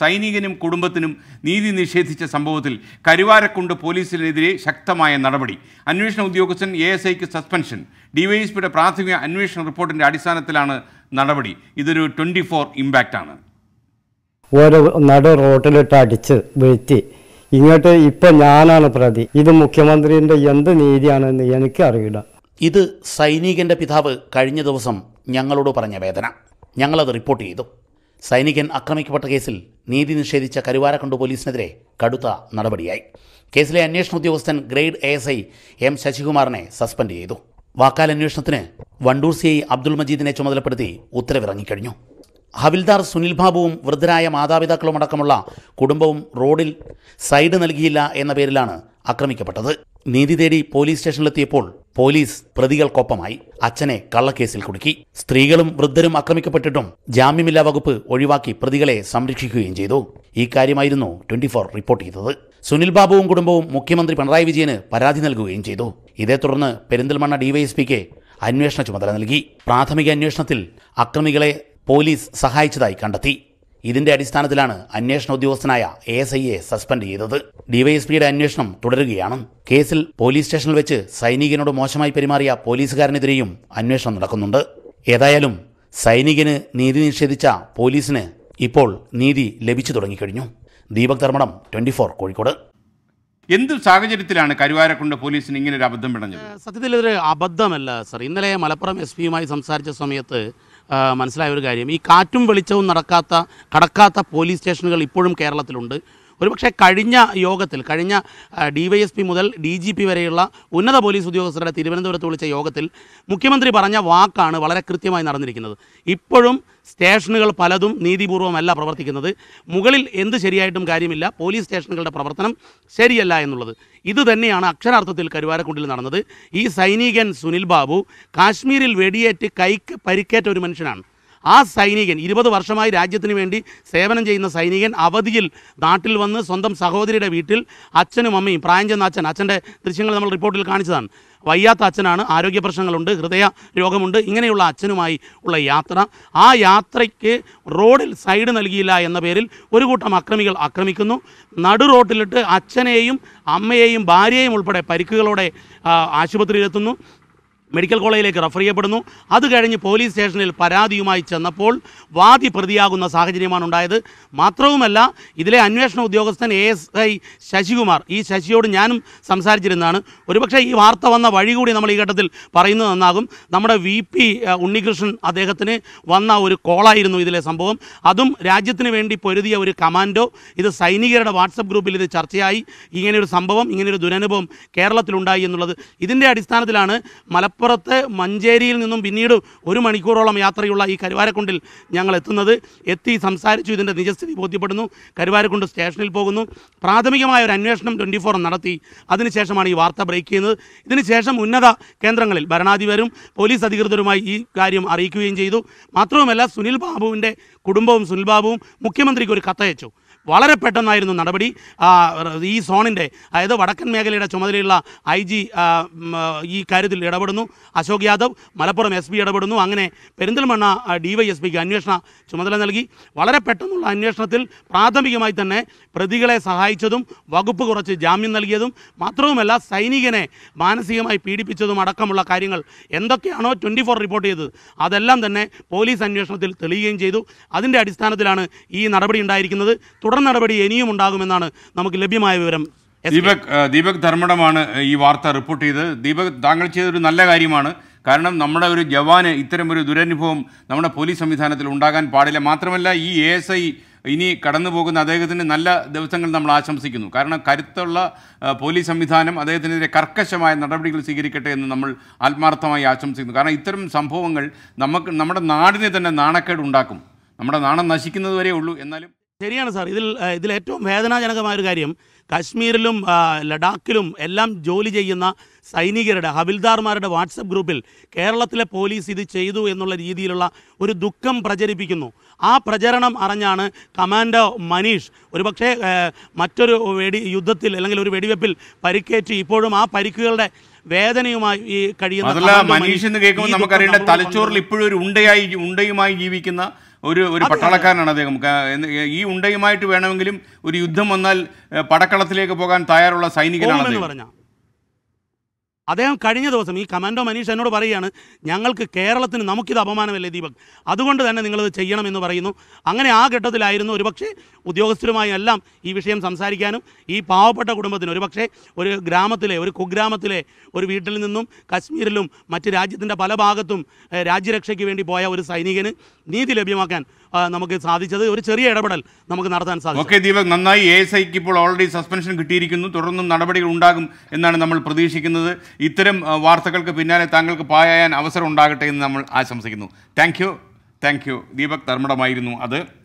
സൈനികനും കുടുംബത്തിനും നീതി നിഷേധിച്ച സംഭവത്തിൽ കരുവാരക്കുണ്ട് പോലീസിനെതിരെ ശക്തമായ നടപടി അന്വേഷണ ഉദ്യോഗസ്ഥൻ എ എസ് ഐക്ക് സസ്പെൻഷൻ ഡിവൈഎസ്പിയുടെ പ്രാഥമിക അന്വേഷണ റിപ്പോർട്ടിൻ്റെ അടിസ്ഥാനത്തിലാണ് നടപടി ഇതൊരു ട്വൻറ്റി ഫോർ ഇമ്പാക്റ്റാണ് ഓരോ നട റോട്ടിലിട്ട് അടിച്ച് വീഴ്ത്തി ഇങ്ങോട്ട് ഇപ്പൊ ഞാനാണ് പ്രതി ഇത് മുഖ്യമന്ത്രിന്റെ എന്ത് നീതിയാണെന്ന് എനിക്ക് അറിയില്ല ഇത് സൈനികന്റെ പിതാവ് കഴിഞ്ഞ ദിവസം ഞങ്ങളോട് പറഞ്ഞ വേദന ഞങ്ങളത് റിപ്പോർട്ട് ചെയ്തു സൈനികൻ ആക്രമിക്കപ്പെട്ട കേസിൽ നീതി നിഷേധിച്ച കരുവാരക്കുണ്ട് പോലീസിനെതിരെ കടുത്ത നടപടിയായി കേസിലെ അന്വേഷണ ഉദ്യോഗസ്ഥൻ grade A S I M ശശികുമാറിനെ സസ്പെൻഡ് ചെയ്തു വാക്കാലന്വേഷണത്തിന് വണ്ടൂർ സി ഐ അബ്ദുൾ മജീദിനെ ചുമതലപ്പെടുത്തി ഉത്തരവിറങ്ങിക്കഴിഞ്ഞു ഹവിൽദാർ സുനിൽ ബാബുവും വൃദ്ധരായ മാതാപിതാക്കളും അടക്കമുള്ള കുടുംബവും റോഡിൽ സൈഡ് നൽകിയില്ല എന്ന പേരിലാണ് ആക്രമിക്കപ്പെട്ടത് നീതി തേടി പോലീസ് സ്റ്റേഷനിലെത്തിയപ്പോൾ പോലീസ് പ്രതികൾക്കൊപ്പമായി അച്ഛനെ കള്ളക്കേസിൽ കുടുക്കി സ്ത്രീകളും വൃദ്ധരും ആക്രമിക്കപ്പെട്ടിട്ടും ജാമ്യമില്ലാ വകുപ്പ് ഒഴിവാക്കി പ്രതികളെ സംരക്ഷിക്കുകയും ചെയ്തു ഈ കാര്യമായിരുന്നു ട്വന്റി ഫോർ റിപ്പോർട്ട് ചെയ്തത് സുനിൽ ബാബുവും കുടുംബവും മുഖ്യമന്ത്രി പിണറായി വിജയന് പരാതി നൽകുകയും ചെയ്തു ഇതേ തുടർന്ന് പെരിന്തൽമണ്ണ ഡിവൈഎസ്പിക്ക് അന്വേഷണ ചുമതല നൽകി പ്രാഥമിക അന്വേഷണത്തിൽ അക്രമികളെ പോലീസ് സഹായിച്ചതായി കണ്ടെത്തി ഇതിന്റെ അടിസ്ഥാനത്തിലാണ് അന്വേഷണ ഉദ്യോഗസ്ഥനായ എ എസ് ഐയെ സസ്പെൻഡ് ചെയ്തത് ഡിവൈഎസ്പിയുടെ അന്വേഷണം തുടരുകയാണ് കേസിൽ പോലീസ് സ്റ്റേഷനിൽ വെച്ച് സൈനികനോട് മോശമായി പെരുമാറിയ പോലീസുകാരനെതിരെയും അന്വേഷണം നടക്കുന്നുണ്ട് ഏതായാലും സൈനികന് നീതി നിഷേധിച്ച പോലീസിന് ഇപ്പോൾ നീതി ലഭിച്ചു തുടങ്ങിക്കഴിഞ്ഞു ദീപക് ധർമ്മടം ട്വന്റി ഫോർ കോഴിക്കോട് എന്ത് സാഹചര്യത്തിലാണ് കരുവാരക്കുണ്ട് പോലീസിന് ഇങ്ങനെ ഒരു അബദ്ധം പിടഞ്ഞത് സത്യത്തിൽ ഇതൊരു അബദ്ധമല്ല സർ ഇന്നലെ മലപ്പുറം എസ് പിയുമായി സംസാരിച്ച സമയത്ത് മനസ്സിലായ ഒരു കാര്യം ഈ കാറ്റും വെളിച്ചവും നടക്കാത്ത കടക്കാത്ത പോലീസ് സ്റ്റേഷനുകൾ ഇപ്പോഴും കേരളത്തിലുണ്ട് ഒരുപക്ഷെ കഴിഞ്ഞ യോഗത്തിൽ കഴിഞ്ഞ ഡി വൈ എസ് പി മുതൽ ഡി ജി പി വരെയുള്ള ഉന്നത പോലീസ് ഉദ്യോഗസ്ഥരുടെ തിരുവനന്തപുരത്ത് വിളിച്ച യോഗത്തിൽ മുഖ്യമന്ത്രി പറഞ്ഞ വാക്കാണ് വളരെ കൃത്യമായി നടന്നിരിക്കുന്നത് ഇപ്പോഴും സ്റ്റേഷനുകൾ പലതും നീതിപൂർവമല്ല പ്രവർത്തിക്കുന്നത് മുകളിൽ എന്ത് ശരിയായിട്ടും കാര്യമില്ല പോലീസ് സ്റ്റേഷനുകളുടെ പ്രവർത്തനം ശരിയല്ല എന്നുള്ളത് ഇത് തന്നെയാണ് അക്ഷരാർത്ഥത്തിൽ കരുവാരക്കുണ്ടിൽ നടന്നത് ഈ സൈനികൻ സുനിൽ ബാബു കാശ്മീരിൽ വെടിയേറ്റ് കൈക്ക് പരിക്കേറ്റ ഒരു മനുഷ്യനാണ് ആ സൈനികൻ ഇരുപത് വർഷമായി രാജ്യത്തിന് വേണ്ടി സേവനം ചെയ്യുന്ന സൈനികൻ അവധിയിൽ നാട്ടിൽ വന്ന് സ്വന്തം സഹോദരിയുടെ വീട്ടിൽ അച്ഛനും അമ്മയും പ്രായം ചെന്ന അച്ഛൻ അച്ഛൻ്റെ ദൃശ്യങ്ങൾ നമ്മൾ റിപ്പോർട്ടിൽ കാണിച്ചതാണ് വയ്യാത്ത അച്ഛനാണ് ആരോഗ്യ പ്രശ്നങ്ങളുണ്ട് ഹൃദയ രോഗമുണ്ട് ഇങ്ങനെയുള്ള അച്ഛനുമായി ഉള്ള യാത്ര ആ യാത്രയ്ക്ക് റോഡിൽ സൈഡ് നൽകിയില്ല എന്ന പേരിൽ ഒരു കൂട്ടം അക്രമികൾ ആക്രമിക്കുന്നു നടു റോട്ടിലിട്ട് അച്ഛനെയും അമ്മയെയും ഭാര്യയെയും ഉൾപ്പെടെ പരിക്കുകളോടെ ആശുപത്രിയിലെത്തുന്നു മെഡിക്കൽ കോളേജിലേക്ക് റഫർ ചെയ്യപ്പെടുന്നു അത് കഴിഞ്ഞ് പോലീസ് സ്റ്റേഷനിൽ പരാതിയുമായി ചെന്നപ്പോൾ വാദി പ്രതിയാകുന്ന സാഹചര്യമാണ് ഉണ്ടായത് മാത്രവുമല്ല ഇതിലെ അന്വേഷണ ഉദ്യോഗസ്ഥൻ എ എസ് ഐ ശശികുമാർ ഈ ശശിയോട് ഞാനും സംസാരിച്ചിരുന്നതാണ് ഒരുപക്ഷെ ഈ വാർത്ത വന്ന വഴി കൂടി നമ്മൾ ഈ ഘട്ടത്തിൽ പറയുന്നത് നന്നാകും നമ്മുടെ വി പി ഉണ്ണികൃഷ്ണൻ അദ്ദേഹത്തിന് വന്ന ഒരു കോളായിരുന്നു ഇതിലെ സംഭവം അതും രാജ്യത്തിന് വേണ്ടി പൊരുതിയ ഒരു കമാൻഡോ ഇത് സൈനികരുടെ വാട്സപ്പ് ഗ്രൂപ്പിൽ ഇത് ചർച്ചയായി ഇങ്ങനെയൊരു സംഭവം ഇങ്ങനെയൊരു ദുരനുഭവം കേരളത്തിലുണ്ടായി എന്നുള്ളത് ഇതിൻ്റെ അടിസ്ഥാനത്തിലാണ് മലപ്പുറം മലപ്പുറത്ത് മഞ്ചേരിയിൽ നിന്നും പിന്നീട് ഒരു മണിക്കൂറോളം യാത്രയുള്ള ഈ കരുവാരക്കുണ്ടിൽ ഞങ്ങൾ എത്തുന്നത് എത്തി സംസാരിച്ചു ഇതിൻ്റെ നിജസ്ഥിതി ബോധ്യപ്പെടുന്നു കരുവാരക്കുണ്ട് സ്റ്റേഷനിൽ പോകുന്നു പ്രാഥമികമായ ഒരു അന്വേഷണം ട്വൻറ്റി ഫോർ നടത്തി അതിനുശേഷമാണ് ഈ വാർത്ത ബ്രേക്ക് ചെയ്യുന്നത് ഇതിനുശേഷം ഉന്നത കേന്ദ്രങ്ങളിൽ ഭരണാധിപരും പോലീസ് അധികൃതരുമായി ഈ കാര്യം അറിയിക്കുകയും ചെയ്തു മാത്രവുമല്ല സുനിൽ ബാബുവിൻ്റെ കുടുംബവും സുനിൽ ബാബുവും മുഖ്യമന്ത്രിക്ക് ഒരു കത്തയച്ചു വളരെ പെട്ടെന്നായിരുന്നു നടപടി ഈ സോണിൻ്റെ അതായത് വടക്കൻ മേഖലയുടെ ചുമതലയുള്ള ഐ ജി ഈ കാര്യത്തിൽ ഇടപെടുന്നു അശോക് യാദവ് മലപ്പുറം എസ് പി ഇടപെടുന്നു അങ്ങനെ പെരിന്തൽമണ്ണ ഡിവൈഎസ്പിക്ക് അന്വേഷണ ചുമതല നൽകി വളരെ പെട്ടെന്നുള്ള അന്വേഷണത്തിൽ പ്രാഥമികമായി തന്നെ പ്രതികളെ സഹായിച്ചതും വകുപ്പ് കുറച്ച് ജാമ്യം നൽകിയതും മാത്രവുമല്ല സൈനികനെ മാനസികമായി പീഡിപ്പിച്ചതും അടക്കമുള്ള കാര്യങ്ങൾ എന്തൊക്കെയാണോ ട്വൻറ്റി ഫോർ റിപ്പോർട്ട് ചെയ്തത് അതെല്ലാം തന്നെ പോലീസ് അന്വേഷണത്തിൽ തെളിയുകയും ചെയ്തു അതിൻ്റെ അടിസ്ഥാനത്തിലാണ് ഈ നടപടി ഉണ്ടായിരിക്കുന്നത് തുടർ നടപടി ഇനിയും ഉണ്ടാകുമെന്നാണ് നമുക്ക് ലഭ്യമായ വിവരം ദീപക് ദീപക് ധർമ്മടമാണ് ഈ വാർത്ത റിപ്പോർട്ട് ചെയ്തത് ദീപക് താങ്കൾ ചെയ്തൊരു നല്ല കാര്യമാണ് കാരണം നമ്മുടെ ഒരു ജവാന് ഇത്തരം ഒരു ദുരനുഭവം നമ്മുടെ പോലീസ് സംവിധാനത്തിൽ ഉണ്ടാകാൻ പാടില്ല മാത്രമല്ല ഈ എ എസ് ഐ ഇനി കടന്നു പോകുന്ന അദ്ദേഹത്തിന് നല്ല ദിവസങ്ങൾ നമ്മൾ ആശംസിക്കുന്നു കാരണം കരുത്തുള്ള പോലീസ് സംവിധാനം അദ്ദേഹത്തിനെതിരെ കർക്കശമായ നടപടികൾ സ്വീകരിക്കട്ടെ എന്ന് നമ്മൾ ആത്മാർത്ഥമായി ആശംസിക്കുന്നു കാരണം ഇത്തരം സംഭവങ്ങൾ നമുക്ക് നമ്മുടെ നാടിനെ തന്നെ നാണക്കേട് ഉണ്ടാക്കും നമ്മുടെ നാണം നശിക്കുന്നത് ഉള്ളൂ എന്നാലും ശരിയാണ് സാർ ഇതിൽ ഇതിൽ ഏറ്റവും വേദനാജനകമായ ഒരു കാര്യം കാശ്മീരിലും ലഡാക്കിലും എല്ലാം ജോലി ചെയ്യുന്ന സൈനികരുടെ ഹബിൽദാർമാരുടെ വാട്സപ്പ് ഗ്രൂപ്പിൽ കേരളത്തിലെ പോലീസ് ഇത് ചെയ്തു എന്നുള്ള രീതിയിലുള്ള ഒരു ദുഃഖം പ്രചരിപ്പിക്കുന്നു ആ പ്രചരണം അറിഞ്ഞാണ് കമാൻഡോ മനീഷ് ഒരുപക്ഷെ മറ്റൊരു വെടി യുദ്ധത്തിൽ അല്ലെങ്കിൽ ഒരു വെടിവെപ്പിൽ പരിക്കേറ്റ് ഇപ്പോഴും ആ പരിക്കുകളുടെ വേദനയുമായി ഈ കഴിയുന്ന മനീഷ് എന്ന് കേൾക്കുമ്പോൾ നമുക്കറിയേണ്ട തലച്ചോറിൽ ഇപ്പോഴും ഒരു ഉണ്ടയായി ഉണ്ടയുമായി ജീവിക്കുന്ന ഒരു ഒരു പട്ടാളക്കാരനാണ് അദ്ദേഹം ഈ ഉണ്ടയുമായിട്ട് വേണമെങ്കിലും ഒരു യുദ്ധം വന്നാൽ പടക്കളത്തിലേക്ക് പോകാൻ തയ്യാറുള്ള സൈനികനാണ് അദ്ദേഹം കഴിഞ്ഞ ദിവസം ഈ കമാൻഡോ മനീഷ് എന്നോട് പറയുകയാണ് ഞങ്ങൾക്ക് കേരളത്തിന് നമുക്കിത് അപമാനമല്ലേ ദീപക് അതുകൊണ്ട് തന്നെ നിങ്ങളിത് ചെയ്യണമെന്ന് പറയുന്നു അങ്ങനെ ആ ഘട്ടത്തിലായിരുന്നു ഒരുപക്ഷെ ഉദ്യോഗസ്ഥരുമായി എല്ലാം ഈ വിഷയം സംസാരിക്കാനും ഈ പാവപ്പെട്ട കുടുംബത്തിന് ഒരുപക്ഷെ ഒരു ഗ്രാമത്തിലെ ഒരു കുഗ്രാമത്തിലെ ഒരു വീട്ടിൽ നിന്നും കശ്മീരിലും മറ്റ് രാജ്യത്തിൻ്റെ പല ഭാഗത്തും രാജ്യരക്ഷയ്ക്ക് വേണ്ടി പോയ ഒരു സൈനികന് നീതി ലഭ്യമാക്കാൻ നമുക്ക് സാധിച്ചത് ഒരു ചെറിയ ഇടപെടൽ നമുക്ക് നടത്താൻ സാധിക്കും ഓക്കെ ദീപക് നന്നായി എ എസ് ഐക്ക് ഇപ്പോൾ ഓൾറെഡി സസ്പെൻഷൻ കിട്ടിയിരിക്കുന്നു തുടർന്നും നടപടികൾ ഉണ്ടാകും എന്നാണ് നമ്മൾ പ്രതീക്ഷിക്കുന്നത് ഇത്തരം വാർത്തകൾക്ക് പിന്നാലെ താങ്കൾക്ക് പായാൻ അവസരം ഉണ്ടാകട്ടെ എന്ന് നമ്മൾ ആശംസിക്കുന്നു thank you thank you Deepak ധർമ്മടമായിരുന്നു അത്